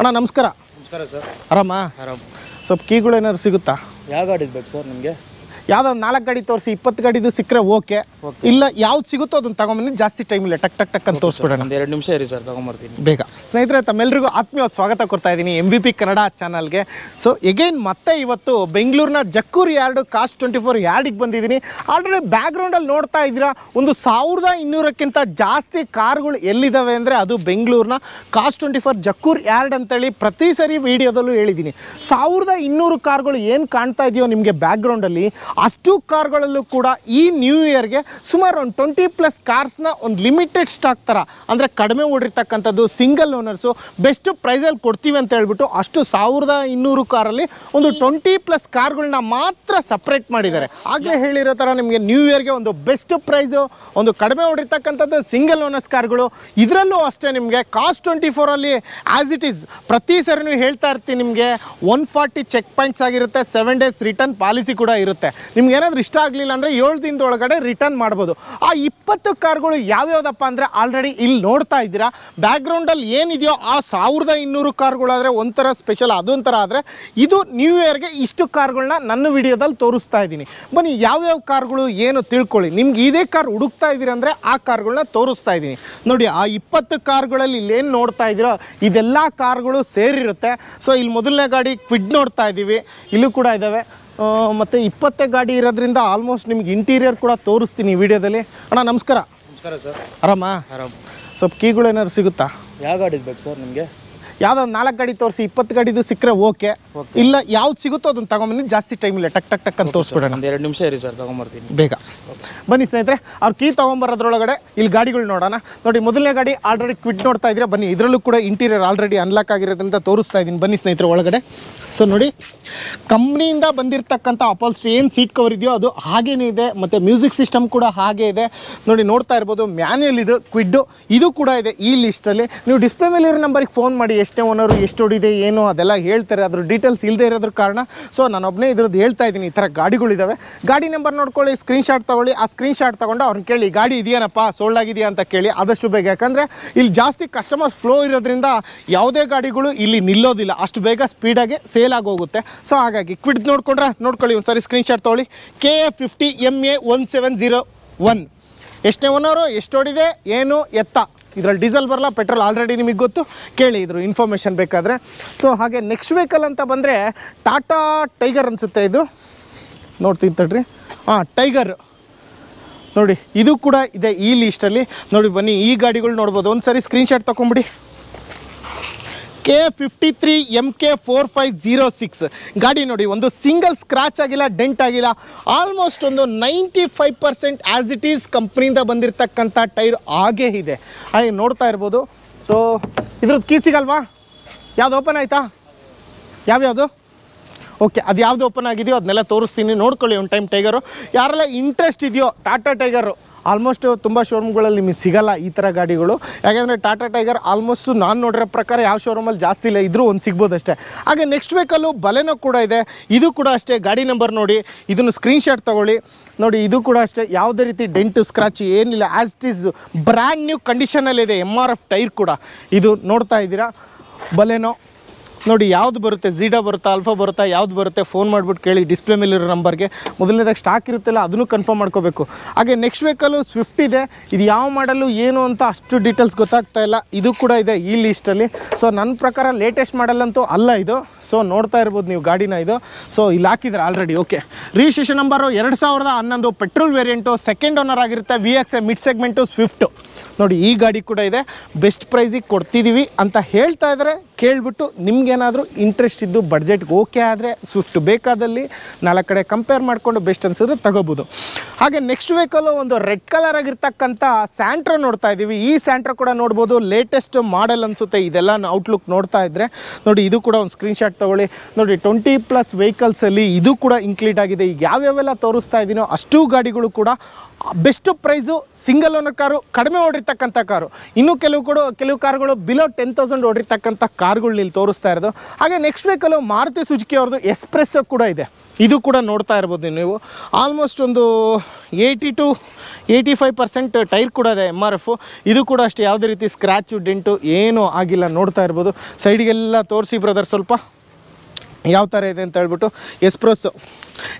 ಅಣ್ಣ ನಮಸ್ಕಾರ ನಮಸ್ಕಾರ ಸರ್ ಆರಾಮ ಆರಾಮ ಸ್ವಲ್ಪ ಕೀಗಳು ಏನಾದ್ರು ಸಿಗುತ್ತಾ ಯಾವ ಗಾಡಿ ಬೇಕು ಸರ್ ನಿಮಗೆ ಯಾವುದೋ ನಾಲ್ಕು ಗಾಡಿ ತೋರಿಸಿ ಇಪ್ಪತ್ತು ಗಾಡಿದು ಸಿಕ್ಕರೆ ಓಕೆ ಇಲ್ಲ ಯಾವ್ದು ಸಿಗುತ್ತೋ ಅದನ್ನ ತಗೊಂಬನ್ನಿ ಜಾಸ್ತಿ ಟೈಮ್ ಇಲ್ಲ ಟಕ್ ಟಕ್ ಟಕ್ ಅಂತ ತೋರಿಸ್ಬಿಡೋಣ ಎರಡು ನಿಮಿಷ ಇರಿ ಸರ್ ತಗೊಂಬರ್ತೀನಿ ಬೇಗ ಸ್ನೇಹಿತರೆ ತಮ್ಮೆಲ್ಲರಿಗೂ ಆತ್ಮೀಯ ಸ್ವಾಗತ ಕೊಡ್ತಾ ಇದ್ದೀನಿ ಎಮ್ ವಿ ಪಿ ಕನ್ನಡ ಚಾನಲ್ಗೆ ಸೊ ಎಗೈನ್ ಮತ್ತೆ ಇವತ್ತು ಬೆಂಗಳೂರಿನ ಜಕ್ಕೂರ್ ಯಾರ್ಡು ಕಾಸ್ಟ್ ಟ್ವೆಂಟಿ ಫೋರ್ ಯಾರ್ಡಿಗೆ ಬಂದಿದ್ದೀನಿ ಆಲ್ರೆಡಿ ಬ್ಯಾಕ್ಗ್ರೌಂಡಲ್ಲಿ ನೋಡ್ತಾ ಇದ್ದೀರಾ ಒಂದು ಸಾವಿರದ ಇನ್ನೂರಕ್ಕಿಂತ ಜಾಸ್ತಿ ಕಾರ್ಗಳು ಎಲ್ಲಿದ್ದಾವೆ ಅಂದರೆ ಅದು ಬೆಂಗಳೂರಿನ ಕಾಸ್ಟ್ ಟ್ವೆಂಟಿ ಫೋರ್ ಜಕ್ಕೂರ್ ಯಾರ್ಡ್ ಅಂತೇಳಿ ಪ್ರತಿ ಸರಿ ವಿಡಿಯೋದಲ್ಲೂ ಹೇಳಿದ್ದೀನಿ ಸಾವಿರದ ಇನ್ನೂರು ಕಾರ್ಗಳು ಏನು ಕಾಣ್ತಾ ಇದೆಯೋ ನಿಮಗೆ ಬ್ಯಾಕ್ಗ್ರೌಂಡಲ್ಲಿ ಅಷ್ಟು ಕಾರ್ಗಳಲ್ಲೂ ಕೂಡ ಈ ನ್ಯೂ ಇಯರ್ಗೆ ಸುಮಾರು ಒಂದು ಟ್ವೆಂಟಿ ಪ್ಲಸ್ ಕಾರ್ಸ್ನ ಒಂದು ಲಿಮಿಟೆಡ್ ಸ್ಟಾಕ್ ಥರ ಅಂದರೆ ಕಡಿಮೆ ಓಡಿರ್ತಕ್ಕಂಥದ್ದು ಸಿಂಗಲ್ ಓನರ್ಸು ಬೆಸ್ಟ್ ಪ್ರೈಸಲ್ಲಿ ಕೊಡ್ತೀವಿ ಅಂತ ಹೇಳ್ಬಿಟ್ಟು ಅಷ್ಟು ಸಾವಿರದ ಇನ್ನೂರು ಕಾರಲ್ಲಿ ಒಂದು ಟ್ವೆಂಟಿ ಪ್ಲಸ್ ಕಾರ್ಗಳನ್ನ ಮಾತ್ರ ಸಪ್ರೇಟ್ ಮಾಡಿದ್ದಾರೆ ಆಗಲೇ ಹೇಳಿರೋ ಥರ ನಿಮಗೆ ನ್ಯೂ ಇಯರ್ಗೆ ಒಂದು ಬೆಸ್ಟ್ ಪ್ರೈಸು ಒಂದು ಕಡಿಮೆ ಹೊಡಿರ್ತಕ್ಕಂಥದ್ದು ಸಿಂಗಲ್ ಓನರ್ಸ್ ಕಾರ್ಗಳು ಇದರಲ್ಲೂ ಅಷ್ಟೇ ನಿಮಗೆ ಕಾಸ್ಟ್ ಟ್ವೆಂಟಿ ಫೋರಲ್ಲಿ ಆ್ಯಸ್ ಇಟ್ ಈಸ್ ಪ್ರತಿ ಸರಿನೂ ಹೇಳ್ತಾ ಇರ್ತೀನಿ ನಿಮಗೆ ಒನ್ ಫಾರ್ಟಿ ಚೆಕ್ ಪಾಯಿಂಟ್ಸ್ ಆಗಿರುತ್ತೆ ಸೆವೆನ್ ಡೇಸ್ ರಿಟರ್ನ್ ಪಾಲಿಸಿ ಕೂಡ ಇರುತ್ತೆ ನಿಮ್ಗೆ ಏನಾದರೂ ಇಷ್ಟ ಆಗಲಿಲ್ಲ ಅಂದರೆ ಏಳು ದಿನದೊಳಗಡೆ ರಿಟರ್ನ್ ಮಾಡ್ಬೋದು ಆ ಇಪ್ಪತ್ತು ಕಾರ್ಗಳು ಯಾವ್ಯಾವ್ದಪ್ಪ ಅಂದರೆ ಆಲ್ರೆಡಿ ಇಲ್ಲಿ ನೋಡ್ತಾ ಇದ್ದೀರಾ ಬ್ಯಾಕ್ಗ್ರೌಂಡಲ್ಲಿ ಏನು ಏನಿದೆಯೋ ಆ ಸಾವಿರದ ಇನ್ನೂರು ಕಾರ್ಗಳಾದರೆ ಒಂಥರ ಸ್ಪೆಷಲ್ ಅದೊಂಥರ ಆದರೆ ಇದು ನ್ಯೂ ಇಯರ್ಗೆ ಇಷ್ಟು ಕಾರ್ಗಳನ್ನ ನನ್ನ ವಿಡಿಯೋದಲ್ಲಿ ತೋರಿಸ್ತಾ ಇದ್ದೀನಿ ಬನ್ನಿ ಯಾವ್ಯಾವ ಕಾರ್ಗಳು ಏನು ತಿಳ್ಕೊಳ್ಳಿ ನಿಮ್ಗೆ ಇದೇ ಕಾರ್ ಹುಡುಕ್ತಾ ಇದ್ದೀರ ಅಂದರೆ ಆ ಕಾರ್ಗಳನ್ನ ತೋರಿಸ್ತಾ ಇದ್ದೀನಿ ನೋಡಿ ಆ ಇಪ್ಪತ್ತು ಕಾರ್ಗಳಲ್ಲಿ ಇಲ್ಲೇನು ನೋಡ್ತಾ ಇದ್ದೀರೋ ಇದೆಲ್ಲ ಕಾರ್ಗಳು ಸೇರಿರುತ್ತೆ ಸೊ ಇಲ್ಲಿ ಮೊದಲನೇ ಗಾಡಿ ಕ್ವಿಡ್ ನೋಡ್ತಾ ಇದ್ದೀವಿ ಇಲ್ಲೂ ಕೂಡ ಇದ್ದಾವೆ ಮತ್ತು ಇಪ್ಪತ್ತೇ ಗಾಡಿ ಇರೋದ್ರಿಂದ ಆಲ್ಮೋಸ್ಟ್ ನಿಮ್ಗೆ ಇಂಟೀರಿಯರ್ ಕೂಡ ತೋರಿಸ್ತೀನಿ ವಿಡಿಯೋದಲ್ಲಿ ಅಣ್ಣ ನಮಸ್ಕಾರ ನಮಸ್ಕಾರ ಸರ್ ಆರಾಮ ಆರಾಮ ಸ್ವಲ್ಪ ಕೀಗಳು ಏನಾದ್ರು ಸಿಗುತ್ತಾ ಯಾವ ಗಾಡಿ ಬೇಕು ಸರ್ ನಿಮಗೆ ಯಾವುದೋ ನಾಲ್ಕು ಗಾಡಿ ತೋರಿಸಿ ಇಪ್ಪತ್ತು ಗಾಡಿದು ಸಿಕ್ಕರೆ ಓಕೆ ಇಲ್ಲ ಯಾವ್ದು ಸಿಗುತ್ತೋ ಅದನ್ನು ತಗೊಂಬನ್ನಿ ಜಾಸ್ತಿ ಟೈಮ್ ಇಲ್ಲ ಟಕ್ ಟಕ್ ಟಕ್ ಅಂತ ತೋರಿಸ್ಬಿಡೋಣ ಒಂದು ಎರಡು ನಿಮಿಷ ಇರಿ ಸರ್ ತಗೊಂಬರ್ತೀನಿ ಬೇಗ ಬನ್ನಿ ಸ್ನೇಹಿತರೆ ಅವ್ರು ಕೀ ತೊಗೊಂಬರೋದ್ರೊಳಗಡೆ ಇಲ್ಲಿ ಗಾಡಿಗಳು ನೋಡೋಣ ನೋಡಿ ಮೊದಲನೇ ಗಾಡಿ ಆಲ್ರೆಡಿ ಕ್ವಿಟ್ ನೋಡ್ತಾ ಇದ್ರೆ ಬನ್ನಿ ಇದರಲ್ಲೂ ಕೂಡ ಇಂಟೀರಿಯರ್ ಆಲ್ರೆಡಿ ಅನ್ಲಾಕ್ ಆಗಿರೋದ್ರಿಂದ ತೋರಿಸ್ತಾ ಇದ್ದೀನಿ ಬನ್ನಿ ಸ್ನೇಹಿತರೆ ಒಳಗಡೆ ಸೊ ನೋಡಿ ಕಂಪ್ನಿಯಿಂದ ಬಂದಿರತಕ್ಕಂಥ ಅಪಲ್ಸ್ಟ್ ಏನು ಸೀಟ್ ಕವರ್ ಇದೆಯೋ ಅದು ಹಾಗೇನೇ ಇದೆ ಮತ್ತು ಮ್ಯೂಸಿಕ್ ಸಿಸ್ಟಮ್ ಕೂಡ ಹಾಗೆ ಇದೆ ನೋಡಿ ನೋಡ್ತಾ ಇರ್ಬೋದು ಮ್ಯಾನ್ಯಲ್ ಇದು ಕ್ವಿಡ್ಡು ಇದು ಕೂಡ ಇದೆ ಈ ಲಿಸ್ಟಲ್ಲಿ ನೀವು ಡಿಸ್ಪ್ಲೇ ಮೇಲೆ ಇರೋ ನಂಬರಿಗೆ ಫೋನ್ ಮಾಡಿ ಎಷ್ಟೇ ಓನರು ಎಷ್ಟು ಹೊಡಿದೆ ಏನು ಅದೆಲ್ಲ ಹೇಳ್ತಾರೆ ಅದ್ರ ಡೀಟೇಲ್ಸ್ ಇಲ್ಲದೆ ಇರೋದ್ರ ಕಾರಣ ಸೊ ನಾನೊಬ್ಬನೇ ಇದ್ರದ್ದು ಹೇಳ್ತಾ ಇದ್ದೀನಿ ಈ ಥರ ಗಾಡಿಗಳಿದ್ದಾವೆ ಗಾಡಿ ನಂಬರ್ ನೋಡ್ಕೊಳ್ಳಿ ಸ್ಕ್ರೀನ್ಶಾಟ್ ತಗೊಳ್ಳಿ ಆ ಸ್ಕ್ರೀನ್ ಶಾಟ್ ತೊಗೊಂಡು ಅವ್ರನ್ನ ಕೇಳಿ ಗಾಡಿ ಇದೆಯೇನಪ್ಪ ಸೋಲ್ಡ್ ಆಗಿದೆಯಾ ಅಂತ ಕೇಳಿ ಆದಷ್ಟು ಬೇಗ ಯಾಕಂದರೆ ಇಲ್ಲಿ ಜಾಸ್ತಿ ಕಸ್ಟಮರ್ಸ್ ಫ್ಲೋ ಇರೋದ್ರಿಂದ ಯಾವುದೇ ಗಾಡಿಗಳು ಇಲ್ಲಿ ನಿಲ್ಲೋದಿಲ್ಲ ಅಷ್ಟು ಬೇಗ ಸ್ಪೀಡಾಗಿ ಸೇಲ್ ಆಗಿ ಹೋಗುತ್ತೆ ಸೊ ಹಾಗಾಗಿ ಕ್ವಿಡ್ ನೋಡ್ಕೊಂಡ್ರೆ ನೋಡ್ಕೊಳ್ಳಿ ಒಂದು ಸಾರಿ ಸ್ಕ್ರೀನ್ ಶಾಟ್ ತೊಗೊಳ್ಳಿ K A fifty M A one seven zero one ಎಷ್ಟನೇ ಓನರು ಎಷ್ಟು ಓಡಿದೆ ಏನು ಎತ್ತ ಇದರಲ್ಲಿ ಡೀಸೆಲ್ ಬರಲ್ಲ ಪೆಟ್ರೋಲ್ ಆಲ್ರೆಡಿ ನಿಮಗೆ ಗೊತ್ತು ಕೇಳಿ ಇದ್ರ ಇನ್ಫಾರ್ಮೇಷನ್ ಬೇಕಾದರೆ ಸೊ ಹಾಗೆ ನೆಕ್ಸ್ಟ್ ವೆಹಿಕಲ್ ಅಂತ ಬಂದರೆ ಟಾಟಾ ಟೈಗರ್ ಅನಿಸುತ್ತೆ ಇದು ನೋಡ್ತೀನಿ ತಡ್ರಿ ಹಾಂ ಟೈಗರ್ ನೋಡಿ ಇದು ಕೂಡ ಇದೆ ಈ ಲೀಸ್ಟಲ್ಲಿ ನೋಡಿ ಬನ್ನಿ ಈ ಗಾಡಿಗಳು ನೋಡ್ಬೋದು ಒಂದು ಸಾರಿ ಶಾಟ್ ತೊಗೊಂಬಿಡಿ K fifty three M K four five zero six ಗಾಡಿ ನೋಡಿ ಒಂದು ಸಿಂಗಲ್ ಸ್ಕ್ರಾಚ್ ಆಗಿಲ್ಲ ಡೆಂಟ್ ಆಗಿಲ್ಲ ಆಲ್ಮೋಸ್ಟ್ ಒಂದು ninety five percent as it is ಕಂಪ್ನಿಯಿಂದ ಬಂದಿರತಕ್ಕಂಥ ಟೈರ್ ಹಾಗೇ ಇದೆ ಹಾಗೆ ನೋಡ್ತಾ ಇರ್ಬೋದು ಸೊ ಇದ್ರದ್ದು ಕೀಸಿಗಲ್ವಾ ಸಿಗಲ್ವಾ ಯಾವ್ದು ಓಪನ್ ಆಯಿತಾ ಯಾವ್ಯಾವುದು ಓಕೆ ಅದು ಯಾವುದು ಓಪನ್ ಆಗಿದೆಯೋ ಅದನ್ನೆಲ್ಲ ತೋರಿಸ್ತೀನಿ ನೋಡ್ಕೊಳ್ಳಿ ಒನ್ ಟೈಮ್ ಟೈಗರು ಯಾರೆಲ್ಲ ಇಂಟ್ರೆಸ್ಟ್ ಇದೆಯೋ ಟಾಟಾ ಟೈಗರು ಆಲ್ಮೋಸ್ಟ್ ತುಂಬ ಶೋರೂಮ್ಗಳಲ್ಲಿ ನಿಮಗೆ ಸಿಗಲ್ಲ ಈ ಥರ ಗಾಡಿಗಳು ಯಾಕೆಂದರೆ ಟಾಟಾ ಟೈಗರ್ ಆಲ್ಮೋಸ್ಟ್ ನಾನು ನೋಡಿರೋ ಪ್ರಕಾರ ಯಾವ ಶೋರೂಮಲ್ಲಿ ಜಾಸ್ತಿ ಇಲ್ಲ ಇದ್ರೂ ಒಂದು ಸಿಗ್ಬೋದು ಅಷ್ಟೇ ಹಾಗೆ ನೆಕ್ಸ್ಟ್ ವೆಹಿಕಲ್ಲು ಬಲೆನೋ ಕೂಡ ಇದೆ ಇದು ಕೂಡ ಅಷ್ಟೇ ಗಾಡಿ ನಂಬರ್ ನೋಡಿ ಇದನ್ನು ಸ್ಕ್ರೀನ್ಶಾಟ್ ತೊಗೊಳ್ಳಿ ನೋಡಿ ಇದು ಕೂಡ ಅಷ್ಟೇ ಯಾವುದೇ ರೀತಿ ಡೆಂಟು ಸ್ಕ್ರಾಚ್ ಏನಿಲ್ಲ as it is brand new ಕಂಡೀಷನಲ್ಲಿದೆ ಎಮ್ ಆರ್ ಎಫ್ ಟೈರ್ ಕೂಡ ಇದು ನೋಡ್ತಾ ಇದ್ದೀರಾ ಬಲೆನೋ ನೋಡಿ ಯಾವ್ದು ಬರುತ್ತೆ ಝೀಡಾ ಬರುತ್ತಾ ಆಲ್ಫಾ ಬರುತ್ತಾ ಯಾವ್ದು ಬರುತ್ತೆ ಫೋನ್ ಮಾಡಿಬಿಟ್ಟು ಕೇಳಿ ಡಿಸ್ಪ್ಲೇ ಮೇಲಿರೋ ನಂಬರ್ಗೆ ಮೊದಲನೇದಾಗ ಸ್ಟಾಕ್ ಇರುತ್ತಲ್ಲ ಅದನ್ನು ಕನ್ಫರ್ಮ್ ಮಾಡ್ಕೋಬೇಕು ಹಾಗೆ ನೆಕ್ಸ್ಟ್ ವೆಹಿಕಲ್ಲು ಸ್ವಿಫ್ಟ್ ಇದೆ ಇದು ಯಾವ ಮಾಡಲು ಏನು ಅಂತ ಅಷ್ಟು ಡೀಟೇಲ್ಸ್ ಗೊತ್ತಾಗ್ತಾ ಇಲ್ಲ ಇದು ಕೂಡ ಇದೆ ಈ ಲೀಸ್ಟಲ್ಲಿ ಸೊ ನನ್ನ ಪ್ರಕಾರ ಲೇಟೆಸ್ಟ್ ಅಂತೂ ಅಲ್ಲ ಇದು ಸೊ ನೋಡ್ತಾ ಇರ್ಬೋದು ನೀವು ಗಾಡಿನ ಇದು ಸೊ ಇಲ್ಲಿ ಹಾಕಿದ್ರೆ ಆಲ್ರೆಡಿ ಓಕೆ ರಿಜಿಸ್ಟ್ರೇಷನ್ ನಂಬರು ಎರಡು ಸಾವಿರದ ಹನ್ನೊಂದು ಪೆಟ್ರೋಲ್ ವೇರಿಯಂಟು ಸೆಕೆಂಡ್ ಓನರ್ ಆಗಿರುತ್ತೆ V X A mid segment Swift ನೋಡಿ ಈ ಗಾಡಿ ಕೂಡ ಇದೆ ಬೆಸ್ಟ್ ಪ್ರೈಸಿಗೆ ಕೊಡ್ತಿದ್ದೀವಿ ಅಂತ ಹೇಳ್ತಾ ಇದ್ದಾರೆ ಕೇಳಿಬಿಟ್ಟು ನಿಮ್ಗೇನಾದರೂ ಇಂಟ್ರೆಸ್ಟ್ ಇದ್ದು ಬಡ್ಜೆಟ್ಗೆ ಓಕೆ ಆದರೆ ಸ್ವಿಫ್ಟ್ ಬೇಕಾದಲ್ಲಿ ನಾಲ್ಕು ಕಡೆ ಕಂಪೇರ್ ಮಾಡಿಕೊಂಡು ಬೆಸ್ಟ್ ಅನಿಸಿದ್ರೆ ತಗೋಬೋದು ಹಾಗೆ ನೆಕ್ಸ್ಟ್ ವೆಹಿಕಲ್ ಒಂದು ರೆಡ್ ಕಲರ್ ಆಗಿರ್ತಕ್ಕಂಥ ಸ್ಯಾಂಟ್ರ ನೋಡ್ತಾ ಇದ್ದೀವಿ ಈ ಸ್ಯಾಂಟ್ರ ಕೂಡ ನೋಡ್ಬೋದು ಲೇಟೆಸ್ಟ್ ಮಾಡೆಲ್ ಅನಿಸುತ್ತೆ ಇದೆಲ್ಲ ಔಟ್ಲುಕ್ ನೋಡ್ತಾ ಇದ್ರೆ ನೋಡಿ ಇದು ಕೂಡ ಒಂದು ಸ್ಕ್ರೀನ್ ಶಾಟ್ ತೊಗೊಳ್ಳಿ ನೋಡಿ ಟ್ವೆಂಟಿ ಪ್ಲಸ್ ವೆಹಿಕಲ್ಸಲ್ಲಿ ಇದು ಕೂಡ ಇನ್ಕ್ಲೀಡ್ ಆಗಿದೆ ಈಗ ಯಾವ್ಯಾವೆಲ್ಲ ತೋರಿಸ್ತಾ ಇದ್ದೀನೋ ಅಷ್ಟು ಗಾಡಿಗಳು ಕೂಡ best price single owner car ಕಡಿಮೆ ಓಡಿರ್ತಕ್ಕಂಥ ಕಾರು ಇನ್ನೂ ಕೆಲವು ಕೂಡ ಕೆಲವು ಕಾರುಗಳು ಬಿಲೋ ಟೆನ್ ತೌಸಂಡ್ ಓಡಿರ್ತಕ್ಕಂಥ ಕಾರ್ಗಳು ಇಲ್ಲಿ ತೋರಿಸ್ತಾ ಇರೋದು ಹಾಗೆ ನೆಕ್ಸ್ಟ್ ವೀಕಲ್ಲು ಮಾರುತಿ ಸುಜುಕಿ ಅವ್ರದ್ದು ಎಕ್ಸ್ಪ್ರೆಸ್ ಕೂಡ ಇದೆ ಇದು ಕೂಡ ನೋಡ್ತಾ ಇರ್ಬೋದು ನೀವು ಆಲ್ಮೋಸ್ಟ್ ಒಂದು eighty to eighty five percent tyre ಕೂಡ ಇದೆ ಎಮ್ ಆರ್ ಎಫು ಇದು ಕೂಡ ಅಷ್ಟು ಯಾವುದೇ ರೀತಿ ಸ್ಕ್ರ್ಯಾಚು ಡೆಂಟು ಏನೂ ಆಗಿಲ್ಲ ನೋಡ್ತಾ ಇರ್ಬೋದು ಸೈಡಿಗೆಲ್ಲ ತೋರಿಸಿ ಬ್ರದರ್ ಸ್ವಲ್ಪ ಯಾವ ಥರ ಇದೆ ಅಂತ ಹೇಳ್ಬಿಟ್ಟು ಎಸ್ಪ್ರೆಸ್ಸು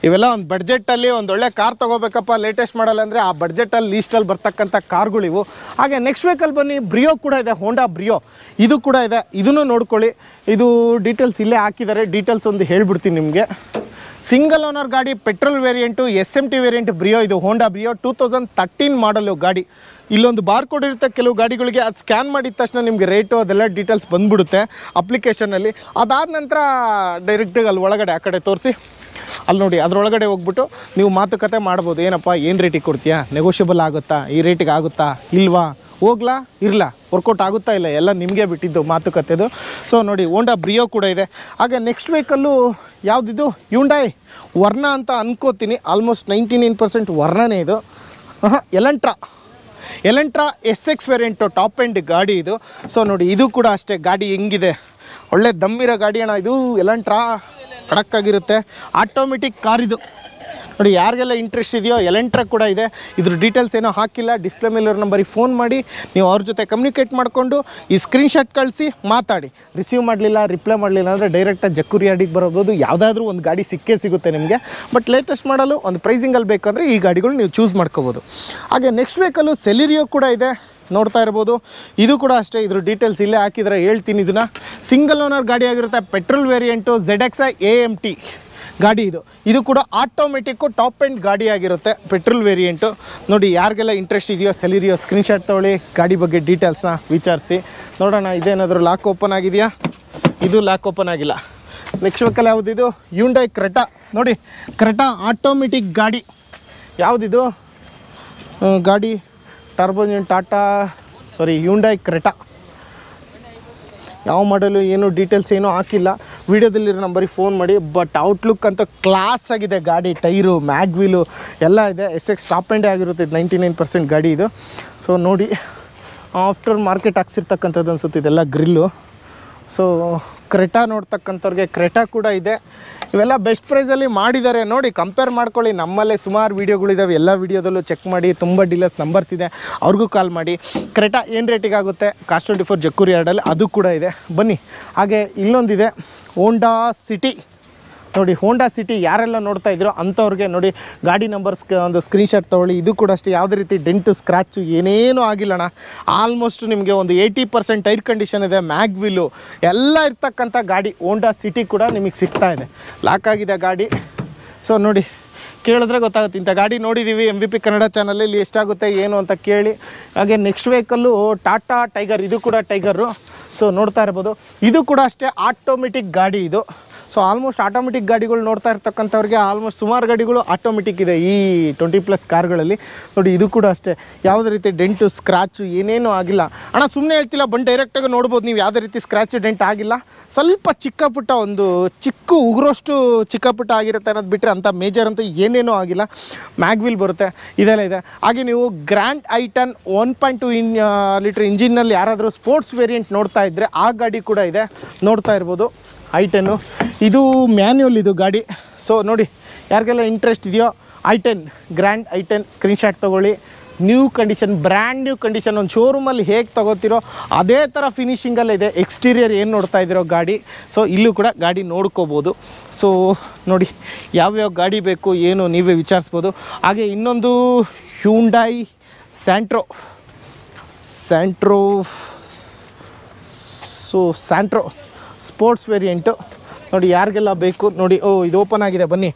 ಇವೆಲ್ಲ ಒಂದು ಬಡ್ಜೆಟ್ಟಲ್ಲಿ ಒಂದು ಒಳ್ಳೆ ಕಾರ್ ತೊಗೋಬೇಕಪ್ಪ ಲೇಟೆಸ್ಟ್ ಮಾಡಲ್ಲ ಅಂದರೆ ಆ ಬಡ್ಜೆಟಲ್ಲಿ ಲೀಸ್ಟಲ್ಲಿ ಬರ್ತಕ್ಕಂಥ ಕಾರ್ಗಳಿವು ಹಾಗೆ ನೆಕ್ಸ್ಟ್ ವೆಹಿಕಲ್ ಬನ್ನಿ ಬ್ರಿಯೋ ಕೂಡ ಇದೆ ಹೋಂಡಾ ಬ್ರಿಯೋ ಇದು ಕೂಡ ಇದೆ ಇದನ್ನು ನೋಡ್ಕೊಳ್ಳಿ ಇದು ಡೀಟೇಲ್ಸ್ ಇಲ್ಲೇ ಹಾಕಿದ್ದಾರೆ ಡೀಟೇಲ್ಸ್ ಒಂದು ಹೇಳ್ಬಿಡ್ತೀನಿ ನಿಮಗೆ ಸಿಂಗಲ್ ಓನರ್ ಗಾಡಿ petrol variant S M T variant Brio ಇದು Honda Brio two thousand thirteen model ಗಾಡಿ ಇಲ್ಲೊಂದು ಬಾರ್ ಕೋಡ್ ಇರುತ್ತೆ ಕೆಲವು ಗಾಡಿಗಳಿಗೆ ಅದು ಸ್ಕ್ಯಾನ್ ಮಾಡಿದ ತಕ್ಷಣ ನಿಮಗೆ ರೇಟು ಅದೆಲ್ಲ ಡೀಟೇಲ್ಸ್ ಬಂದ್ಬಿಡುತ್ತೆ ಅಪ್ಲಿಕೇಶನಲ್ಲಿ ಅದಾದ ನಂತರ ಡೈರೆಕ್ಟಾಗಿ ಅಲ್ಲಿ ಒಳಗಡೆ ಆ ಕಡೆ ತೋರಿಸಿ ಅಲ್ಲಿ ನೋಡಿ ಅದರೊಳಗಡೆ ಹೋಗ್ಬಿಟ್ಟು ನೀವು ಮಾತುಕತೆ ಮಾಡ್ಬೋದು ಏನಪ್ಪ ಏನು ರೇಟಿಗೆ ಕೊಡ್ತೀಯಾ ನೆಗೋಷಿಯಬಲ್ ಆಗುತ್ತಾ ಈ ರೇಟಿಗೆ ಆಗುತ್ತಾ ಇಲ್ವಾ ಹೋಗ್ಲಾ ಇರಲ ವರ್ಕೌಟ್ ಆಗುತ್ತಾ ಇಲ್ಲ ಎಲ್ಲ ನಿಮಗೆ ಬಿಟ್ಟಿದ್ದು ಮಾತುಕತೆದು ಸೊ ನೋಡಿ ಓಂಡಾ ಬ್ರಿಯೋ ಕೂಡ ಇದೆ ಹಾಗೆ ನೆಕ್ಸ್ಟ್ ವೀಕಲ್ಲೂ ಯಾವುದಿದು ಯುಂಡಾಯ್ ವರ್ಣ ಅಂತ ಅನ್ಕೋತೀನಿ ಆಲ್ಮೋಸ್ಟ್ ನೈಂಟಿ ನೈನ್ ಪರ್ಸೆಂಟ್ ವರ್ಣನೇ ಇದು ಹಾಂ Elantra Elantra S X variant top end ಗಾಡಿ ಇದು ಸೊ ನೋಡಿ ಇದು ಕೂಡ ಅಷ್ಟೇ ಗಾಡಿ ಹೆಂಗಿದೆ ಒಳ್ಳೆ ದಮ್ಮಿರೋ ಗಾಡಿ ಅಣ್ಣ ಇದು ಎಲೆಂಟ್ರಾ ಕಡಕ್ಕಾಗಿರುತ್ತೆ ಆಟೋಮೆಟಿಕ್ ಕಾರ್ ಇದು ನೋಡಿ ಯಾರಿಗೆಲ್ಲ ಇಂಟ್ರೆಸ್ಟ್ ಇದೆಯೋ ಎಲೆಂಟ್ರ ಕೂಡ ಇದೆ ಇದ್ರ ಡೀಟೇಲ್ಸ್ ಏನೋ ಹಾಕಿಲ್ಲ ಡಿಸ್ಪ್ಲೇ ಮೇಲೆ ಇರೋ ನಂಬರಿಗೆ ಫೋನ್ ಮಾಡಿ ನೀವು ಅವ್ರ ಜೊತೆ ಕಮ್ಯುನಿಕೇಟ್ ಮಾಡಿಕೊಂಡು ಈ ಸ್ಕ್ರೀನ್ಶಾಟ್ ಕಳಿಸಿ ಮಾತಾಡಿ ರಿಸೀವ್ ಮಾಡಲಿಲ್ಲ ರಿಪ್ಲೈ ಮಾಡಲಿಲ್ಲ ಅಂದರೆ ಡೈರೆಕ್ಟಾಗಿ ಜಕ್ಕೂರಿ ಅಡಿಗೆ ಬರೋಬೋದು ಯಾವುದಾದ್ರೂ ಒಂದು ಗಾಡಿ ಸಿಕ್ಕೇ ಸಿಗುತ್ತೆ ನಿಮಗೆ ಬಟ್ ಲೇಟೆಸ್ಟ್ ಮಾಡಲು ಒಂದು ಪ್ರೈಸಿಂಗಲ್ಲಿ ಬೇಕಂದರೆ ಈ ಗಾಡಿಗಳು ನೀವು ಚೂಸ್ ಮಾಡ್ಕೋಬೋದು ಹಾಗೆ ನೆಕ್ಸ್ಟ್ ವೇಕಲ್ಲು ಸೆಲಿರಿಯೋ ಕೂಡ ಇದೆ ನೋಡ್ತಾ ಇರ್ಬೋದು ಇದು ಕೂಡ ಅಷ್ಟೇ ಇದ್ರ ಡೀಟೇಲ್ಸ್ ಇಲ್ಲೇ ಹಾಕಿದರೆ ಹೇಳ್ತೀನಿ ಇದನ್ನು ಸಿಂಗಲ್ ಓನರ್ ಗಾಡಿ ಆಗಿರುತ್ತೆ petrol variant Z X A M T ಗಾಡಿ ಇದು ಇದು ಕೂಡ ಆಟೋಮೆಟಿಕ್ಕು ಟಾಪ್ ಎಂಡ್ ಗಾಡಿ ಆಗಿರುತ್ತೆ ಪೆಟ್ರೋಲ್ ವೇರಿಯೆಂಟು ನೋಡಿ ಯಾರಿಗೆಲ್ಲ ಇಂಟ್ರೆಸ್ಟ್ ಇದೆಯೋ ಸೆಲಿರಿಯೋ ಸ್ಕ್ರೀನ್ಶಾಟ್ ತೊಗೊಳ್ಳಿ ಗಾಡಿ ಬಗ್ಗೆ ಡೀಟೇಲ್ಸ್ನ ವಿಚಾರಿಸಿ ನೋಡೋಣ ಇದೇನಾದರೂ ಲಾಕ್ ಓಪನ್ ಆಗಿದೆಯಾ ಇದು ಲಾಕ್ ಓಪನ್ ಆಗಿಲ್ಲ ನೆಕ್ಸ್ಟ್ ವೆಹಿಕಲ್ ಯಾವುದಿದು ಯುಂಡೈ ಕ್ರೆಟಾ ನೋಡಿ ಕ್ರೆಟಾ ಆಟೋಮೆಟಿಕ್ ಗಾಡಿ ಯಾವುದಿದು ಗಾಡಿ ಟರ್ಬೋಜನ್ ಟಾಟಾ ಸಾರಿ ಯುಂಡೈ ಕ್ರೆಟಾ ಯಾವ ಮಾಡಲು ಏನು ಡೀಟೇಲ್ಸ್ ಏನೂ ಹಾಕಿಲ್ಲ ನಮ್ಮ ನಂಬರಿಗೆ ಫೋನ್ ಮಾಡಿ ಬಟ್ ಔಟ್ಲುಕ್ ಅಂತ ಕ್ಲಾಸ್ ಆಗಿದೆ ಗಾಡಿ ಟೈರು ಮ್ಯಾಗ್ವಿಲು ಎಲ್ಲ ಇದೆ ಎಸ್ ಎಕ್ಸ್ ಸ್ಟಾಪ್ ಆ್ಯಂಡೇ ಆಗಿರುತ್ತೆ ಇದು ನೈಂಟಿ ನೈನ್ ಪರ್ಸೆಂಟ್ ಗಾಡಿ ಇದು ಸೊ ನೋಡಿ ಆಫ್ಟರ್ ಮಾರ್ಕೆಟ್ ಹಾಕ್ಸಿರ್ತಕ್ಕಂಥದ್ದು ಅನ್ಸುತ್ತೆ ಇದೆಲ್ಲ ಗ್ರಿಲ್ಲು ಸೊ ಕ್ರೆಟಾ ನೋಡ್ತಕ್ಕಂಥವ್ರಿಗೆ ಕ್ರೆಟಾ ಕೂಡ ಇದೆ ಇವೆಲ್ಲ ಬೆಸ್ಟ್ ಪ್ರೈಸಲ್ಲಿ ಮಾಡಿದ್ದಾರೆ ನೋಡಿ ಕಂಪೇರ್ ಮಾಡ್ಕೊಳ್ಳಿ ನಮ್ಮಲ್ಲೇ ಸುಮಾರು ವೀಡಿಯೋಗಳಿದ್ದಾವೆ ಎಲ್ಲ ವೀಡಿಯೋದಲ್ಲೂ ಚೆಕ್ ಮಾಡಿ ತುಂಬ ಡೀಲರ್ಸ್ ನಂಬರ್ಸ್ ಇದೆ ಅವ್ರಿಗೂ ಕಾಲ್ ಮಾಡಿ ಕ್ರೆಟಾ ಏನು ಆಗುತ್ತೆ ಕಾಸ್ಟ್ ಟ್ವೆಂಟಿ ಫೋರ್ ಜಕ್ಕೂರಿ ಯಾರ್ಡಲ್ಲಿ ಅದು ಕೂಡ ಇದೆ ಬನ್ನಿ ಹಾಗೆ ಇನ್ನೊಂದಿದೆ ಓಂಡಾ ಸಿಟಿ ನೋಡಿ ಹೋಂಡಾ ಸಿಟಿ ಯಾರೆಲ್ಲ ನೋಡ್ತಾ ಇದ್ರು ಅಂಥವ್ರಿಗೆ ನೋಡಿ ಗಾಡಿ ನಂಬರ್ಸ್ ಒಂದು ಸ್ಕ್ರೀನ್ಶಾಟ್ ತೊಗೊಳ್ಳಿ ಇದು ಕೂಡ ಅಷ್ಟೇ ಯಾವುದೇ ರೀತಿ ಡೆಂಟು ಸ್ಕ್ರಾಚು ಏನೇನೂ ಆಗಿಲ್ಲಣ್ಣ ಆಲ್ಮೋಸ್ಟ್ ನಿಮಗೆ ಒಂದು ಏಯ್ಟಿ ಪರ್ಸೆಂಟ್ ಟೈರ್ ಕಂಡೀಷನ್ ಇದೆ ಮ್ಯಾಗ್ವಿಲ್ಲು ಎಲ್ಲ ಇರ್ತಕ್ಕಂಥ ಗಾಡಿ ಹೋಂಡಾ ಸಿಟಿ ಕೂಡ ನಿಮಗೆ ಸಿಗ್ತಾ ಇದೆ ಲಾಕ್ ಆಗಿದೆ ಗಾಡಿ ಸೊ ನೋಡಿ ಕೇಳಿದ್ರೆ ಗೊತ್ತಾಗುತ್ತೆ ಇಂಥ ಗಾಡಿ ನೋಡಿದ್ದೀವಿ ಎಮ್ ಬಿ ಪಿ ಕನ್ನಡ ಚಾನಲಲ್ಲಿ ಎಷ್ಟಾಗುತ್ತೆ ಏನು ಅಂತ ಕೇಳಿ ಹಾಗೆ ನೆಕ್ಸ್ಟ್ ವೆಹಿಕಲ್ಲು ಟಾಟಾ ಟೈಗರ್ ಇದು ಕೂಡ ಟೈಗರು ಸೊ ನೋಡ್ತಾ ಇರ್ಬೋದು ಇದು ಕೂಡ ಅಷ್ಟೇ ಆಟೋಮೆಟಿಕ್ ಗಾಡಿ ಇದು ಸೊ ಆಲ್ಮೋಸ್ಟ್ ಆಟೋಮೆಟಿಕ್ ಗಾಡಿಗಳು ನೋಡ್ತಾ ಇರ್ತಕ್ಕಂಥವ್ರಿಗೆ ಆಲ್ಮೋಸ್ಟ್ ಸುಮಾರು ಗಾಡಿಗಳು ಆಟೋಮೆಟಿಕ್ ಇದೆ ಈ ಟ್ವೆಂಟಿ ಪ್ಲಸ್ ಕಾರ್ಗಳಲ್ಲಿ ನೋಡಿ ಇದು ಕೂಡ ಅಷ್ಟೇ ಯಾವುದೇ ರೀತಿ ಡೆಂಟು ಸ್ಕ್ರಾಚು ಏನೇನೂ ಆಗಿಲ್ಲ ಅಣ್ಣ ಸುಮ್ಮನೆ ಹೇಳ್ತಿಲ್ಲ ಬಂದು ಡೈರೆಕ್ಟಾಗಿ ನೋಡ್ಬೋದು ನೀವು ಯಾವುದೇ ರೀತಿ ಸ್ಕ್ರಾಚು ಡೆಂಟ್ ಆಗಿಲ್ಲ ಸ್ವಲ್ಪ ಚಿಕ್ಕ ಪುಟ್ಟ ಒಂದು ಚಿಕ್ಕ ಉಗುರೋಷ್ಟು ಚಿಕ್ಕ ಪುಟ್ಟ ಆಗಿರುತ್ತೆ ಅನ್ನೋದು ಬಿಟ್ಟರೆ ಅಂಥ ಮೇಜರ್ ಅಂತೂ ಏನೇನೂ ಆಗಿಲ್ಲ ಮ್ಯಾಗ್ವಿಲ್ ಬರುತ್ತೆ ಇದೆಲ್ಲ ಇದೆ ಹಾಗೆ ನೀವು grand i ten one point two in litre ಇಂಜಿನ್ನಲ್ಲಿ ಯಾರಾದರೂ ಸ್ಪೋರ್ಟ್ಸ್ ವೇರಿಯಂಟ್ ನೋಡ್ತಾ ಇದ್ದರೆ ಆ ಗಾಡಿ ಕೂಡ ಇದೆ ನೋಡ್ತಾ ಇರ್ಬೋದು ಐ ಟೆನ್ನು ಇದು ಮ್ಯಾನ್ಯಲ್ ಇದು ಗಾಡಿ ಸೊ ನೋಡಿ ಯಾರಿಗೆಲ್ಲ ಇಂಟ್ರೆಸ್ಟ್ ಇದೆಯೋ i ten grand i ten screenshot ತೊಗೊಳ್ಳಿ new condition brand new condition ಒಂದು ಶೋರೂಮಲ್ಲಿ ಹೇಗೆ ತೊಗೋತಿರೋ ಅದೇ ಥರ ಫಿನಿಷಿಂಗಲ್ಲಿದೆ ಎಕ್ಸ್ಟೀರಿಯರ್ ಏನು ನೋಡ್ತಾ ಇದ್ದೀರೋ ಗಾಡಿ ಸೊ ಇಲ್ಲೂ ಕೂಡ ಗಾಡಿ ನೋಡ್ಕೋಬೋದು ಸೊ ನೋಡಿ ಯಾವ್ಯಾವ ಗಾಡಿ ಬೇಕು ಏನು ನೀವೇ ವಿಚಾರಿಸ್ಬೋದು ಹಾಗೆ ಇನ್ನೊಂದು Hyundai Santro Santro so Santro sports variant ನೋಡಿ ಯಾರಿಗೆಲ್ಲ ಬೇಕು ನೋಡಿ ಓ ಇದು ಓಪನ್ ಆಗಿದೆ ಬನ್ನಿ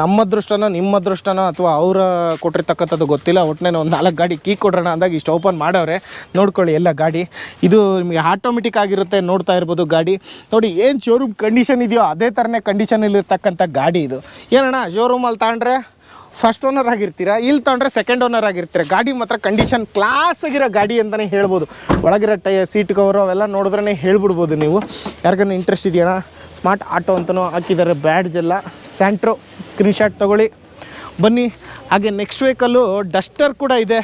ನಮ್ಮ ಅದೃಷ್ಟನೋ ನಿಮ್ಮ ಅದೃಷ್ಟನೋ ಅಥವಾ ಅವರ ಕೊಟ್ಟಿರ್ತಕ್ಕಂಥದ್ದು ಗೊತ್ತಿಲ್ಲ ಒಟ್ಟಿನ ಒಂದು ನಾಲ್ಕು ಗಾಡಿ ಕೀ ಕೊಡೋಣ ಅಂದಾಗ ಇಷ್ಟು ಓಪನ್ ಮಾಡವ್ರೆ ನೋಡ್ಕೊಳ್ಳಿ ಎಲ್ಲ ಗಾಡಿ ಇದು ನಿಮಗೆ ಆಟೋಮೆಟಿಕ್ ಆಗಿರುತ್ತೆ ನೋಡ್ತಾ ಇರ್ಬೋದು ಗಾಡಿ ನೋಡಿ ಏನು ಶೋರೂಮ್ ಕಂಡೀಷನ್ ಇದೆಯೋ ಅದೇ ಥರನೇ ಕಂಡೀಷನಲ್ಲಿರ್ತಕ್ಕಂಥ ಗಾಡಿ ಇದು ಏನಣ್ಣ ಶೋರೂಮಲ್ಲಿ ತಗೊಂಡ್ರೆ ಫಸ್ಟ್ ಓನರ್ ಆಗಿರ್ತೀರಾ ಇಲ್ಲಿ ತೊಗೊಂಡ್ರೆ ಸೆಕೆಂಡ್ ಓನರ್ ಆಗಿರ್ತೀರ ಗಾಡಿ ಮಾತ್ರ ಕಂಡೀಷನ್ ಕ್ಲಾಸ್ ಆಗಿರೋ ಗಾಡಿ ಅಂತಲೇ ಹೇಳ್ಬೋದು ಒಳಗಿರೋ ಟೈ ಸೀಟ್ ಕವರು ಅವೆಲ್ಲ ನೋಡಿದ್ರೇ ಹೇಳ್ಬಿಡ್ಬೋದು ನೀವು ಯಾರಿಗೂ ಇಂಟ್ರೆಸ್ಟ್ ಇದೆಯಾ ಸ್ಮಾರ್ಟ್ ಆಟೋ ಅಂತಲೂ ಹಾಕಿದ್ದಾರೆ ಬ್ಯಾಡ್ಜ್ ಎಲ್ಲ ಸ್ಯಾಂಟ್ರೋ ಸ್ಕ್ರೀನ್ಶಾಟ್ ತೊಗೊಳ್ಳಿ ಬನ್ನಿ ಹಾಗೆ ನೆಕ್ಸ್ಟ್ ವೆಹಿಕಲ್ಲು ಡಸ್ಟರ್ ಕೂಡ ಇದೆ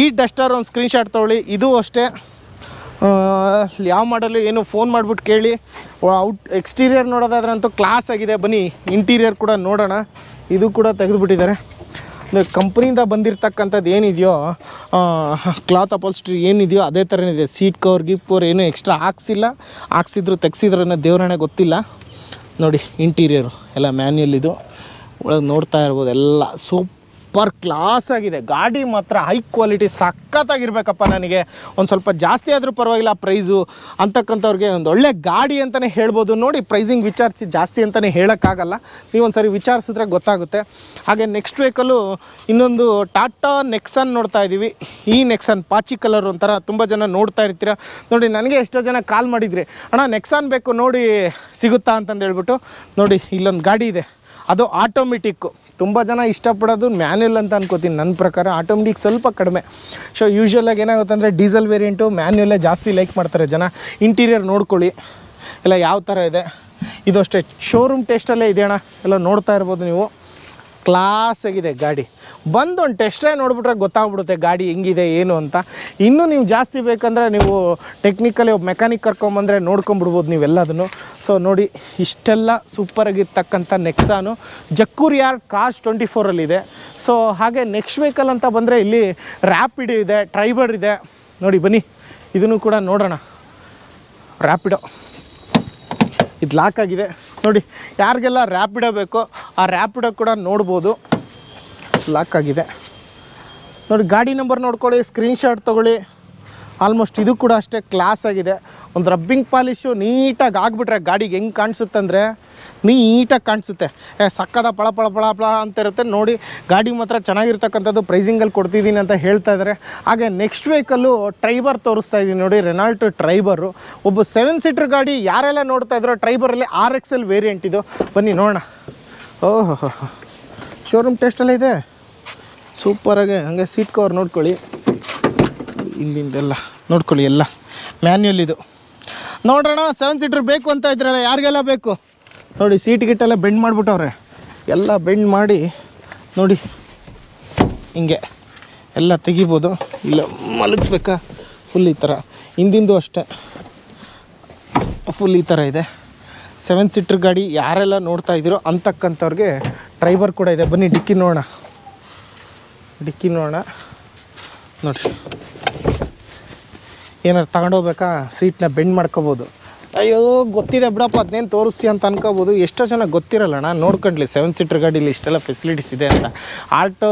ಈ ಡಸ್ಟರ್ ಒಂದು ಸ್ಕ್ರೀನ್ಶಾಟ್ ತೊಗೊಳ್ಳಿ ಇದು ಅಷ್ಟೇ ಯಾವ ಮಾಡಲು ಏನು ಫೋನ್ ಮಾಡಿಬಿಟ್ಟು ಕೇಳಿ ಔಟ್ ಎಕ್ಸ್ಟೀರಿಯರ್ ನೋಡೋದಾದ್ರೆ ಅಂತೂ ಕ್ಲಾಸ್ ಆಗಿದೆ ಬನ್ನಿ ಇಂಟೀರಿಯರ್ ಕೂಡ ನೋಡೋಣ ಇದು ಕೂಡ ತೆಗೆದುಬಿಟ್ಟಿದ್ದಾರೆ ಅಂದರೆ ಕಂಪ್ನಿಯಿಂದ ಬಂದಿರತಕ್ಕಂಥದ್ದು ಏನಿದೆಯೋ ಕ್ಲಾತ್ ಅಪೋಲ್ಸ್ಟ್ರಿ ಏನಿದೆಯೋ ಅದೇ ಥರನೇ ಇದೆ ಸೀಟ್ ಕವರ್ ಗಿಪ್ ಏನೂ ಎಕ್ಸ್ಟ್ರಾ ಹಾಕ್ಸಿಲ್ಲ ಹಾಕ್ಸಿದ್ರು ಅನ್ನೋ ದೇವ್ರಣೆ ಗೊತ್ತಿಲ್ಲ ನೋಡಿ ಇಂಟೀರಿಯರು ಎಲ್ಲ ಮ್ಯಾನ್ಯಲ್ ಇದು ಒಳಗೆ ನೋಡ್ತಾ ಇರ್ಬೋದು ಎಲ್ಲ ಸೂಪ್ ಸೂಪರ್ ಕ್ಲಾಸ್ ಆಗಿದೆ ಗಾಡಿ ಮಾತ್ರ ಹೈ ಕ್ವಾಲಿಟಿ ಸಖತ್ತಾಗಿರ್ಬೇಕಪ್ಪ ನನಗೆ ಒಂದು ಸ್ವಲ್ಪ ಜಾಸ್ತಿ ಆದರೂ ಪರವಾಗಿಲ್ಲ ಪ್ರೈಸು ಅಂತಕ್ಕಂಥವ್ರಿಗೆ ಒಂದು ಒಳ್ಳೆ ಗಾಡಿ ಅಂತಲೇ ಹೇಳ್ಬೋದು ನೋಡಿ ಪ್ರೈಸಿಂಗ್ ವಿಚಾರಿಸಿ ಜಾಸ್ತಿ ಅಂತಲೇ ಹೇಳೋಕ್ಕಾಗಲ್ಲ ನೀವೊಂದು ಸರಿ ವಿಚಾರಿಸಿದ್ರೆ ಗೊತ್ತಾಗುತ್ತೆ ಹಾಗೆ ನೆಕ್ಸ್ಟ್ ವೆಹಿಕಲ್ಲು ಇನ್ನೊಂದು ಟಾಟಾ ನೆಕ್ಸನ್ ನೋಡ್ತಾ ಇದ್ದೀವಿ ಈ ನೆಕ್ಸನ್ ಪಾಚಿ ಕಲರ್ ಒಂಥರ ತುಂಬ ಜನ ನೋಡ್ತಾ ಇರ್ತೀರ ನೋಡಿ ನನಗೆ ಎಷ್ಟೋ ಜನ ಕಾಲ್ ಮಾಡಿದ್ರಿ ಅಣ್ಣ ನೆಕ್ಸಾನ್ ಬೇಕು ನೋಡಿ ಸಿಗುತ್ತಾ ಅಂತಂದು ಹೇಳ್ಬಿಟ್ಟು ನೋಡಿ ಇಲ್ಲೊಂದು ಗಾಡಿ ಇದೆ ಅದು ಆಟೋಮೆಟಿಕ್ಕು ತುಂಬ ಜನ ಇಷ್ಟಪಡೋದು ಮ್ಯಾನ್ಯಲ್ ಅಂತ ಅನ್ಕೋತೀನಿ ನನ್ನ ಪ್ರಕಾರ ಆಟೋಮೆಟಿಕ್ ಸ್ವಲ್ಪ ಕಡಿಮೆ ಸೊ ಯೂಶ್ವಲಾಗಿ ಏನಾಗುತ್ತೆ ಅಂದರೆ ಡೀಸೆಲ್ ವೇರಿಯಂಟು ಮ್ಯಾನ್ಯಲ್ಲೇ ಜಾಸ್ತಿ ಲೈಕ್ ಮಾಡ್ತಾರೆ ಜನ ಇಂಟೀರಿಯರ್ ನೋಡ್ಕೊಳ್ಳಿ ಎಲ್ಲ ಯಾವ ಥರ ಇದೆ ಇದು ಅಷ್ಟೇ ಶೋರೂಮ್ ಟೇಸ್ಟಲ್ಲೇ ಇದೆಯಣ್ಣ ಎಲ್ಲ ನೋಡ್ತಾ ಇರ್ಬೋದು ನೀವು ಕ್ಲಾಸಾಗಿದೆ ಗಾಡಿ ಬಂದು ಒಂದು ಟೆಸ್ಟ್ ಡ್ರೈವ್ ನೋಡಿಬಿಟ್ರೆ ಗೊತ್ತಾಗ್ಬಿಡುತ್ತೆ ಗಾಡಿ ಹೆಂಗಿದೆ ಏನು ಅಂತ ಇನ್ನೂ ನೀವು ಜಾಸ್ತಿ ಬೇಕಂದರೆ ನೀವು ಟೆಕ್ನಿಕಲಿ ಒಬ್ಬ ಮೆಕ್ಯಾನಿಕ್ ಕರ್ಕೊಂಬಂದರೆ ನೋಡ್ಕೊಂಬಿಡ್ಬೋದು ನೀವೆಲ್ಲದನ್ನು ಸೊ ನೋಡಿ ಇಷ್ಟೆಲ್ಲ ಸೂಪರಾಗಿರ್ತಕ್ಕಂಥ Nexon Jakkur yard cars twenty ಫೋರಲ್ಲಿದೆ ಸೊ ಹಾಗೆ ನೆಕ್ಸ್ಟ್ ವೆಹಿಕಲ್ ಅಂತ ಬಂದರೆ ಇಲ್ಲಿ ರ್ಯಾಪಿಡ್ ಇದೆ ಟ್ರೈಬರ್ ಇದೆ ನೋಡಿ ಬನ್ನಿ ಇದನ್ನು ಕೂಡ ನೋಡೋಣ ರ್ಯಾಪಿಡೋ ಇದು ಲಾಕ್ ಆಗಿದೆ ನೋಡಿ ಯಾರಿಗೆಲ್ಲ ರ್ಯಾಪಿಡೋ ಬೇಕೋ ಆ ರ್ಯಾಪಿಡೋ ಕೂಡ ನೋಡ್ಬೋದು ಲಾಕ್ ಆಗಿದೆ ನೋಡಿ ಗಾಡಿ ನಂಬರ್ ನೋಡ್ಕೊಳ್ಳಿ ಸ್ಕ್ರೀನ್ಶಾಟ್ ತೊಗೊಳ್ಳಿ ಆಲ್ಮೋಸ್ಟ್ ಇದು ಕೂಡ ಅಷ್ಟೇ ಕ್ಲಾಸ್ ಆಗಿದೆ ಒಂದು ರಬ್ಬಿಂಗ್ ಪಾಲಿಶು ನೀಟಾಗಿ ಆಗಿಬಿಟ್ರೆ ಗಾಡಿಗೆ ಹೆಂಗೆ ಕಾಣಿಸುತ್ತೆ ಅಂದರೆ ನೀಟಾಗಿ ಕಾಣಿಸುತ್ತೆ ಏ ಸಕ್ಕದ ಪಳ ಪಳ ಪಳ ಪಳ ಅಂತ ಇರುತ್ತೆ ನೋಡಿ ಗಾಡಿ ಮಾತ್ರ ಚೆನ್ನಾಗಿರ್ತಕ್ಕಂಥದ್ದು ಪ್ರೈಸಿಂಗಲ್ಲಿ ಕೊಡ್ತಿದ್ದೀನಿ ಅಂತ ಹೇಳ್ತಾ ಇದ್ದಾರೆ ಹಾಗೆ ನೆಕ್ಸ್ಟ್ ವೆಹಿಕಲ್ಲು ಟ್ರೈಬರ್ ತೋರಿಸ್ತಾ ಇದ್ದೀನಿ ನೋಡಿ ರೆನಾಲ್ಟ್ ಟ್ರೈಬರು ಒಬ್ಬ ಸೆವೆನ್ ಸೀಟ್ರ್ ಗಾಡಿ ಯಾರೆಲ್ಲ ನೋಡ್ತಾ ಇದ್ರು ಟ್ರೈಬರಲ್ಲಿ ಆರ್ ಎಕ್ಸ್ ಎಲ್ ವೇರಿಯಂಟ್ ಇದು ಬನ್ನಿ ನೋಡೋಣ ಓಹೋ ಶೋರೂಮ್ ಟೆಸ್ಟೆಲ್ಲ ಇದೆ ಸೂಪರಾಗಿ ಹಾಗೆ ಸೀಟ್ ಕವರ್ ನೋಡ್ಕೊಳ್ಳಿ ಇಲ್ಲಿಂದೆಲ್ಲ ನೋಡ್ಕೊಳ್ಳಿ ಎಲ್ಲ ಮ್ಯಾನ್ಯಲ್ ಇದು ನೋಡ್ರಣ ಸೆವೆನ್ ಸೀಟ್ರ್ ಬೇಕು ಅಂತ ಇದ್ರಲ್ಲ ಯಾರಿಗೆಲ್ಲ ಬೇಕು ನೋಡಿ ಸೀಟ್ ಗಿಟ್ಟೆಲ್ಲ ಬೆಂಡ್ ಮಾಡಿಬಿಟ್ಟವ್ರೆ ಎಲ್ಲ ಬೆಂಡ್ ಮಾಡಿ ನೋಡಿ ಹಿಂಗೆ ಎಲ್ಲ ತೆಗಿಬೋದು ಇಲ್ಲ ಮಲಗಿಸ್ಬೇಕಾ ಫುಲ್ ಈ ಥರ ಹಿಂದಿಂದು ಅಷ್ಟೇ ಫುಲ್ ಈ ಥರ ಇದೆ ಸೆವೆನ್ ಸೀಟ್ರ್ ಗಾಡಿ ಯಾರೆಲ್ಲ ನೋಡ್ತಾ ಇದ್ದೀರೋ ಅಂತಕ್ಕಂಥವ್ರಿಗೆ ಡ್ರೈವರ್ ಕೂಡ ಇದೆ ಬನ್ನಿ ಡಿಕ್ಕಿ ನೋಡೋಣ ಡಿಕ್ಕಿ ನೋಡೋಣ ನೋಡಿ ಏನಾರು ತಗೊಂಡೋಗ್ಬೇಕಾ ಸೀಟ್ನ ಬೆಂಡ್ ಮಾಡ್ಕೋಬೋದು ಅಯ್ಯೋ ಗೊತ್ತಿದೆ ಬಿಡಪ್ಪ ಅದನ್ನೇನು ತೋರಿಸ್ತಿ ಅಂತ ಅನ್ಕೋಬೋದು ಎಷ್ಟೋ ಜನ ಗೊತ್ತಿರಲ್ಲಣ್ಣ ನೋಡ್ಕೊಂಡ್ಲಿ ಸೆವೆನ್ ಸೀಟ್ರ್ ಗಾಡೀಲಿ ಇಷ್ಟೆಲ್ಲ ಫೆಸಿಲಿಟೀಸ್ ಇದೆ ಅಂತ ಆಲ್ಟೋ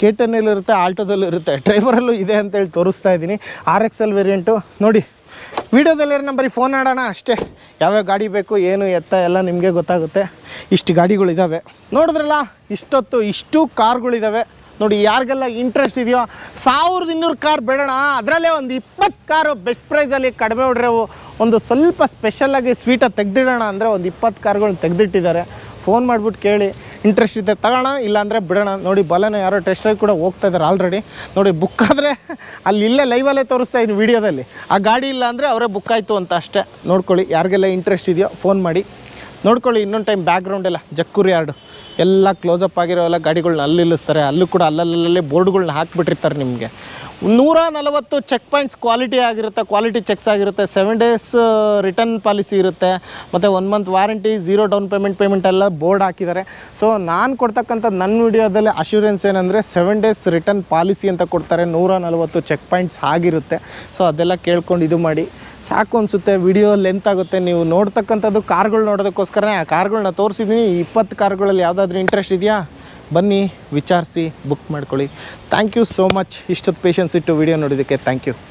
ಕೇಟನಲ್ಲಿ ಇರುತ್ತೆ ಆಲ್ಟೋದಲ್ಲೂ ಇರುತ್ತೆ ಡ್ರೈವರಲ್ಲೂ ಇದೆ ಅಂತೇಳಿ ತೋರಿಸ್ತಾ ಇದ್ದೀನಿ ಆರ್ ಎಕ್ಸ್ ಎಲ್ ವೇರಿಯಂಟು ನೋಡಿ ವೀಡಿಯೋದಲ್ಲಿ ನಮ್ಮ ಬರೀ ಫೋನ್ ಆಡೋಣ ಅಷ್ಟೇ ಯಾವ್ಯಾವ ಗಾಡಿ ಬೇಕು ಏನು ಎತ್ತ ಎಲ್ಲ ನಿಮಗೆ ಗೊತ್ತಾಗುತ್ತೆ ಇಷ್ಟು ಗಾಡಿಗಳಿದ್ದಾವೆ ನೋಡಿದ್ರಲ್ಲ ಇಷ್ಟೊತ್ತು ಇಷ್ಟು ಕಾರ್ಗಳಿದ್ದಾವೆ ನೋಡಿ ಯಾರಿಗೆಲ್ಲ ಇಂಟ್ರೆಸ್ಟ್ ಇದೆಯೋ ಸಾವಿರದ ಇನ್ನೂರು ಕಾರ್ ಬೇಡೋಣ ಅದರಲ್ಲೇ ಒಂದು ಇಪ್ಪತ್ತು ಕಾರು ಬೆಸ್ಟ್ ಪ್ರೈಸಲ್ಲಿ ಕಡಿಮೆ ಹೊಡ್ರೆ ಒಂದು ಸ್ವಲ್ಪ ಸ್ಪೆಷಲ್ಲಾಗಿ ಸ್ವೀಟಾಗಿ ತೆಗೆದಿಡೋಣ ಅಂದರೆ ಒಂದು ಇಪ್ಪತ್ತು ಕಾರ್ಗಳನ್ನ ತೆಗೆದಿಟ್ಟಿದ್ದಾರೆ ಫೋನ್ ಮಾಡಿಬಿಟ್ಟು ಕೇಳಿ ಇಂಟ್ರೆಸ್ಟ್ ಇದೆ ತಗೋಣ ಇಲ್ಲಾಂದರೆ ಬಿಡೋಣ ನೋಡಿ ಬಲನ ಯಾರೋ ಟೆಸ್ಟ್ರಾಗಿ ಕೂಡ ಹೋಗ್ತಾ ಇದ್ದಾರೆ ಆಲ್ರೆಡಿ ನೋಡಿ ಬುಕ್ ಆದರೆ ಅಲ್ಲಿ ಇಲ್ಲೇ ಲೈವಲ್ಲೇ ತೋರಿಸ್ತಾ ಇದ್ದೀನಿ ವೀಡಿಯೋದಲ್ಲಿ ಆ ಗಾಡಿ ಇಲ್ಲ ಅಂದರೆ ಅವರೇ ಬುಕ್ ಆಯಿತು ಅಂತ ಅಷ್ಟೇ ನೋಡ್ಕೊಳ್ಳಿ ಯಾರಿಗೆಲ್ಲ ಇಂಟ್ರೆಸ್ಟ್ ಇದೆಯೋ ಫೋನ್ ಮಾಡಿ ನೋಡ್ಕೊಳ್ಳಿ ಇನ್ನೊಂದು ಟೈಮ್ ಬ್ಯಾಕ್ ಎಲ್ಲ ಜಕ್ಕೂರು ಯಾರ್ಡು ಎಲ್ಲ ಕ್ಲೋಸಪ್ ಆಗಿರೋ ಎಲ್ಲ ಗಾಡಿಗಳನ್ನ ಅಲ್ಲಿ ನಿಲ್ಲಿಸ್ತಾರೆ ಅಲ್ಲೂ ಕೂಡ ಅಲ್ಲಲ್ಲಲ್ಲೇ ಬೋರ್ಡ್ಗಳ್ನ ಹಾಕ್ಬಿಟ್ಟಿರ್ತಾರೆ ನಿಮಗೆ ನೂರ ನಲವತ್ತು ಚೆಕ್ ಪಾಯಿಂಟ್ಸ್ ಕ್ವಾಲಿಟಿ ಆಗಿರುತ್ತೆ ಕ್ವಾಲಿಟಿ ಚೆಕ್ಸ್ ಆಗಿರುತ್ತೆ ಸೆವೆನ್ ಡೇಸ್ ರಿಟರ್ನ್ ಪಾಲಿಸಿ ಇರುತ್ತೆ ಮತ್ತು one month warranty zero down payment payment ಎಲ್ಲ ಬೋರ್ಡ್ ಹಾಕಿದ್ದಾರೆ ಸೊ ನಾನು ಕೊಡ್ತಕ್ಕಂಥ ನನ್ನ ವಿಡಿಯೋದಲ್ಲಿ ಅಶ್ಯೂರೆನ್ಸ್ ಏನಂದರೆ ಸೆವೆನ್ ಡೇಸ್ ರಿಟರ್ನ್ ಪಾಲಿಸಿ ಅಂತ ಕೊಡ್ತಾರೆ ನೂರ ಚೆಕ್ ಪಾಯಿಂಟ್ಸ್ ಆಗಿರುತ್ತೆ ಸೊ ಅದೆಲ್ಲ ಕೇಳ್ಕೊಂಡು ಇದು ಮಾಡಿ ಸಾಕು ಅನಿಸುತ್ತೆ ವಿಡಿಯೋ ಲೆಂತ್ ಆಗುತ್ತೆ ನೀವು ನೋಡ್ತಕ್ಕಂಥದ್ದು ಕಾರ್ಗಳು ನೋಡೋದಕ್ಕೋಸ್ಕರನೇ ಆ ಕಾರ್ಗಳನ್ನ ತೋರಿಸಿದ್ದೀನಿ ಇಪ್ಪತ್ತು ಕಾರ್ಗಳಲ್ಲಿ ಯಾವುದಾದ್ರೂ ಇಂಟ್ರೆಸ್ಟ್ ಇದೆಯಾ ಬನ್ನಿ ವಿಚಾರಿಸಿ ಬುಕ್ ಮಾಡ್ಕೊಳ್ಳಿ ಥ್ಯಾಂಕ್ ಯು ಸೋ ಮಚ್ ಇಷ್ಟೊತ್ತು ಪೇಷನ್ಸ್ ಇಟ್ಟು ವಿಡಿಯೋ ನೋಡಿದ್ದಕ್ಕೆ ಥ್ಯಾಂಕ್ ಯು